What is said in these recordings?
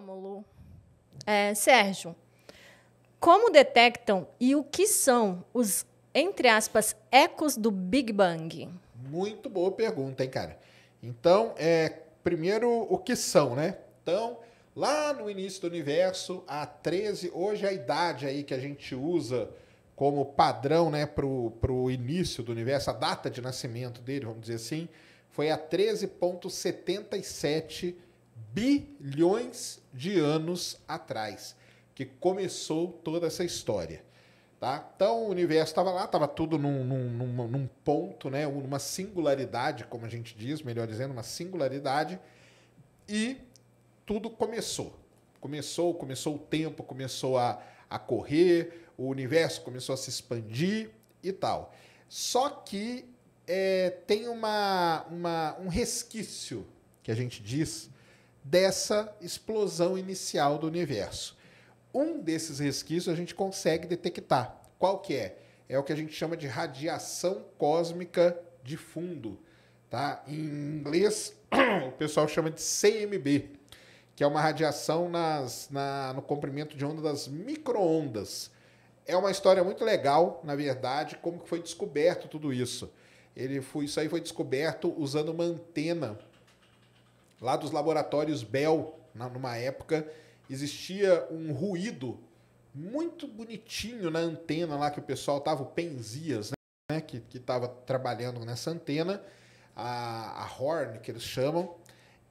Rômulo, é, Sérgio, como detectam e o que são os, entre aspas, ecos do Big Bang? Muito boa pergunta, hein, cara? Então, é, primeiro, o que são, né? Então, lá no início do universo, há 13, hoje é a idade aí que a gente usa como padrão né, para o início do universo, a data de nascimento dele, vamos dizer assim, foi a 13,77 bilhões de anos atrás, que começou toda essa história. Tá? Então o universo estava lá, estava tudo num, num, num, ponto, né? uma singularidade, como a gente diz, melhor dizendo, uma singularidade, e tudo começou. Começou, começou o tempo, começou a, a correr, o universo começou a se expandir e tal. Só que é, tem uma, uma, um resquício que a gente diz dessa explosão inicial do universo. Um desses resquícios a gente consegue detectar. Qual que é? É o que a gente chama de radiação cósmica de fundo. Tá? Em inglês, o pessoal chama de CMB, que é uma radiação nas, na, no comprimento de onda das microondas. É uma história muito legal, na verdade, como que foi descoberto tudo isso. Ele foi, isso aí foi descoberto usando uma antena lá dos laboratórios Bell, na, numa época, existia um ruído muito bonitinho na antena lá que o pessoal tava, o Penzias, né, que, que tava trabalhando nessa antena, a, a Horn, que eles chamam,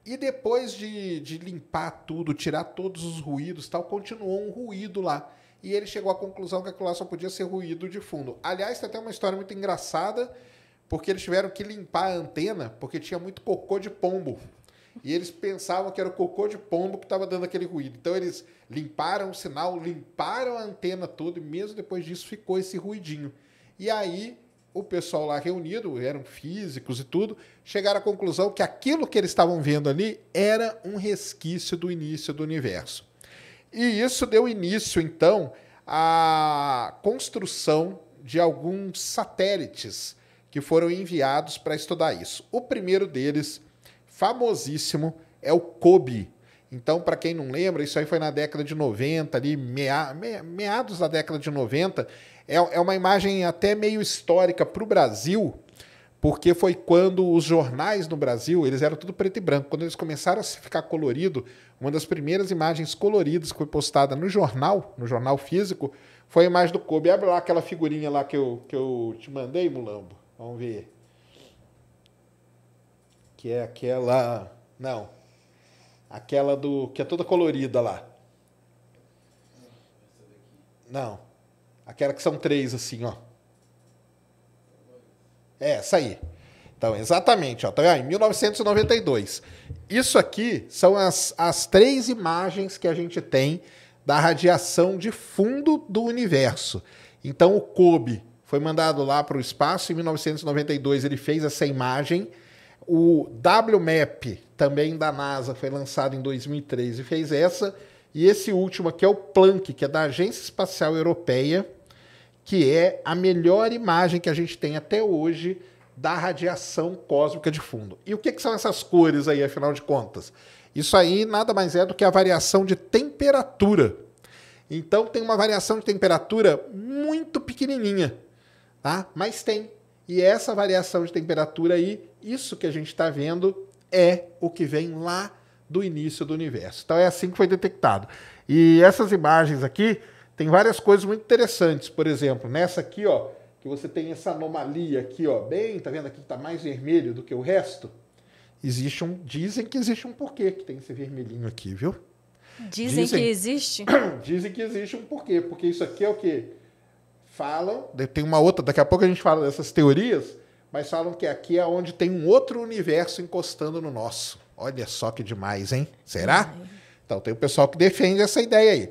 e depois de, de limpar tudo, tirar todos os ruídos tal, continuou um ruído lá. E ele chegou à conclusão que aquilo lá só podia ser ruído de fundo. Aliás, tem até uma história muito engraçada, porque eles tiveram que limpar a antena, porque tinha muito cocô de pombo e eles pensavam que era o cocô de pombo que estava dando aquele ruído. Então eles limparam o sinal, limparam a antena toda e mesmo depois disso ficou esse ruidinho. E aí o pessoal lá reunido, eram físicos e tudo, chegaram à conclusão que aquilo que eles estavam vendo ali era um resquício do início do universo. E isso deu início, então, à construção de alguns satélites que foram enviados para estudar isso. O primeiro deles famosíssimo é o Kobe. Então, para quem não lembra, isso aí foi na década de 90, ali, mea, mea, meados da década de 90. É, é uma imagem até meio histórica para o Brasil, porque foi quando os jornais no Brasil, eles eram tudo preto e branco. Quando eles começaram a ficar colorido, uma das primeiras imagens coloridas que foi postada no jornal, no jornal físico, foi a imagem do Kobe. Abre lá aquela figurinha lá que eu, que eu te mandei, Mulambo. Vamos ver que é aquela. Não. Aquela do. que é toda colorida lá. Não. Aquela que são três assim, ó. É, essa aí. Então, exatamente, ó, tá vendo? Em 1992. Isso aqui são as, as três imagens que a gente tem da radiação de fundo do universo. Então, o COBE foi mandado lá para o espaço. Em 1992, ele fez essa imagem o WMAP, também da NASA, foi lançado em 2013 e fez essa. E esse último aqui é o Planck, que é da Agência Espacial Europeia, que é a melhor imagem que a gente tem até hoje da radiação cósmica de fundo. E o que, que são essas cores aí, afinal de contas? Isso aí nada mais é do que a variação de temperatura. Então tem uma variação de temperatura muito pequenininha, tá? Mas tem e essa variação de temperatura aí, isso que a gente está vendo é o que vem lá do início do universo. Então é assim que foi detectado. E essas imagens aqui tem várias coisas muito interessantes. Por exemplo, nessa aqui, ó, que você tem essa anomalia aqui, ó, bem, tá vendo aqui que está mais vermelho do que o resto? Existe um, dizem que existe um porquê que tem esse vermelhinho aqui, viu? Dizem, dizem que existe? Dizem que existe um porquê, porque isso aqui é o quê? falam, tem uma outra, daqui a pouco a gente fala dessas teorias, mas falam que aqui é onde tem um outro universo encostando no nosso. Olha só que demais, hein? Será? Então tem o pessoal que defende essa ideia aí.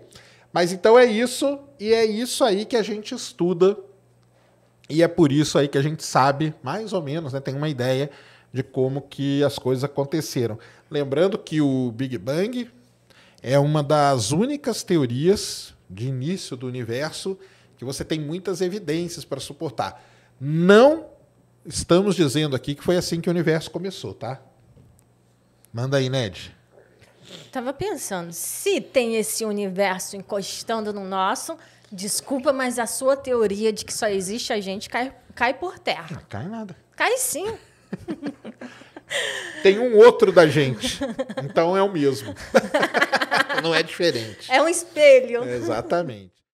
Mas então é isso, e é isso aí que a gente estuda, e é por isso aí que a gente sabe, mais ou menos, né? Tem uma ideia de como que as coisas aconteceram. Lembrando que o Big Bang é uma das únicas teorias de início do universo que você tem muitas evidências para suportar. Não estamos dizendo aqui que foi assim que o universo começou, tá? Manda aí, Ned. Tava pensando, se tem esse universo encostando no nosso, desculpa, mas a sua teoria de que só existe a gente cai, cai por terra. Não cai nada. Cai sim. tem um outro da gente. Então é o mesmo. Não é diferente. É um espelho. exatamente.